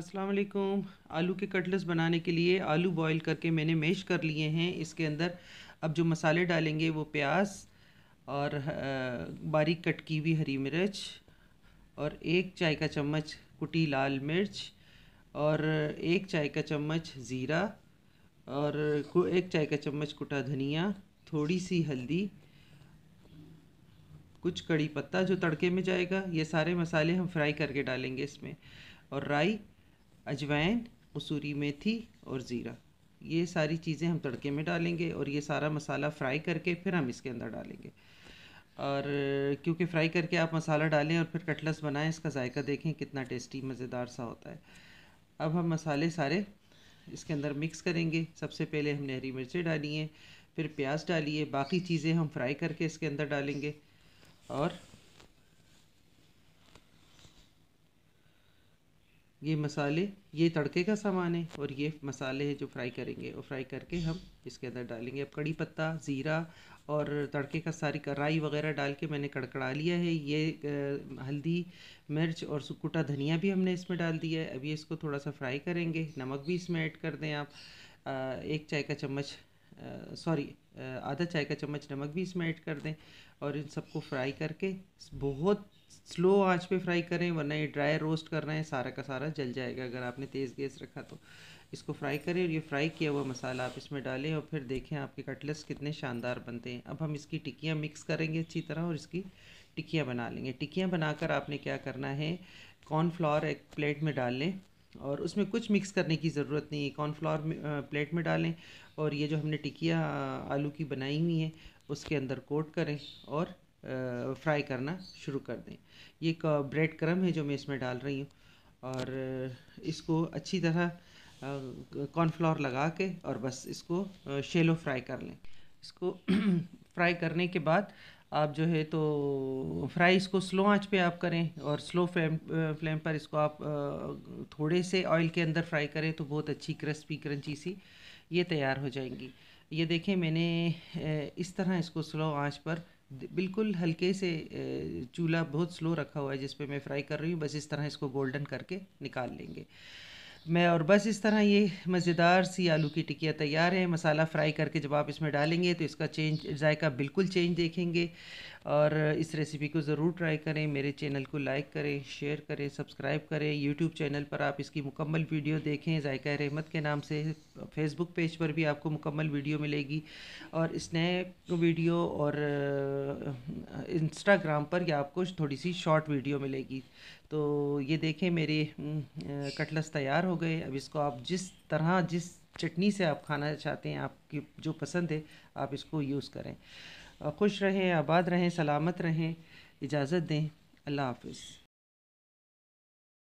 अस्सलाम वालेकुम आलू के कटलेट्स बनाने के लिए आलू बॉईल करके मैंने मैश कर लिए हैं इसके अंदर अब जो मसाले डालेंगे वो प्याज और बारीक कट की हुई हरी मिर्च और एक चाय का चम्मच कुटी लाल मिर्च और एक चाय का चम्मच ज़ीरा और एक चाय का चम्मच कुटा धनिया थोड़ी सी हल्दी कुछ कड़ी पत्ता जो तड़के में जाएगा ये सारे मसाले हम फ्राई करके डालेंगे इसमें और राई अजवाइन कसूरी मेथी और ज़ीरा ये सारी चीज़ें हम तड़के में डालेंगे और ये सारा मसाला फ्राई करके फिर हम इसके अंदर डालेंगे और क्योंकि फ्राई करके आप मसाला डालें और फिर कटलस बनाएं इसका जायका देखें कितना टेस्टी मज़ेदार सा होता है अब हम मसाले सारे इसके अंदर मिक्स करेंगे सबसे पहले हमने हरी मिर्चें डाली हैं फिर प्याज डालिए बाकी चीज़ें हम फ्राई करके इसके अंदर डालेंगे और ये मसाले ये तड़के का सामान है और ये मसाले हैं जो फ्राई करेंगे और फ्राई करके हम इसके अंदर डालेंगे अब कड़ी पत्ता ज़ीरा और तड़के का सारी कढ़ाई वगैरह डाल के मैंने कड़कड़ा लिया है ये हल्दी मिर्च और सुकुटा धनिया भी हमने इसमें डाल दिया है अभी इसको थोड़ा सा फ्राई करेंगे नमक भी इसमें ऐड कर दें आप एक चाय का चम्मच सॉरी आधा चाय का चम्मच नमक भी इसमें ऐड कर दें और इन सबको फ्राई करके बहुत स्लो आंच पे फ्राई करें वरना ये ड्राई रोस्ट कर रहे हैं सारा का सारा जल जाएगा अगर आपने तेज़ गैस रखा तो इसको फ्राई करें और ये फ्राई किया हुआ मसाला आप इसमें डालें और फिर देखें आपके कटलेट्स कितने शानदार बनते हैं अब हम इसकी टिक्कियाँ मिक्स करेंगे अच्छी तरह और इसकी टिक्कियाँ बना लेंगे टिक्कियाँ बनाकर आपने क्या करना है कॉर्नफ्लावर एक प्लेट में डाल लें और उसमें कुछ मिक्स करने की ज़रूरत नहीं है कॉर्नफ्लावर प्लेट uh, में डालें और ये जो हमने टिकिया uh, आलू की बनाई हुई है उसके अंदर कोट करें और फ्राई uh, करना शुरू कर दें ये ब्रेड क्रम है जो मैं इसमें डाल रही हूँ और इसको अच्छी तरह कॉर्नफ्लावर लगा के और बस इसको शेलो फ्राई कर लें इसको फ्राई करने के बाद आप जो है तो फ्राई इसको स्लो आंच पे आप करें और स्लो फ्लेम फ्लेम पर इसको आप थोड़े से ऑयल के अंदर फ्राई करें तो बहुत अच्छी क्रिस्पी क्रंची सी ये तैयार हो जाएंगी ये देखें मैंने इस तरह इसको स्लो आंच पर बिल्कुल हल्के से चूल्हा बहुत स्लो रखा हुआ है जिस पे मैं फ्राई कर रही हूँ बस इस तरह इसको गोल्डन करके निकाल लेंगे मैं और बस इस तरह ये मज़ेदार सी आलू की टिकिया तैयार है मसाला फ्राई करके जब आप इसमें डालेंगे तो इसका चेंज जायका बिल्कुल चेंज देखेंगे और इस रेसिपी को ज़रूर ट्राई करें मेरे चैनल को लाइक करें शेयर करें सब्सक्राइब करें यूट्यूब चैनल पर आप इसकी मुकम्मल वीडियो देखें जायका रहमत के नाम से फेसबुक पेज पर भी आपको मुकम्मल वीडियो मिलेगी और स्नैप वीडियो और इंस्टाग्राम पर या आपको थोड़ी सी शॉर्ट वीडियो मिलेगी तो ये देखें मेरे कटलस तैयार हो गए अब इसको आप जिस तरह जिस चटनी से आप खाना चाहते हैं आपकी जो पसंद है आप इसको यूज़ करें खुश रहें आबाद रहें सलामत रहें इजाज़त दें अल्लाह हाफिज़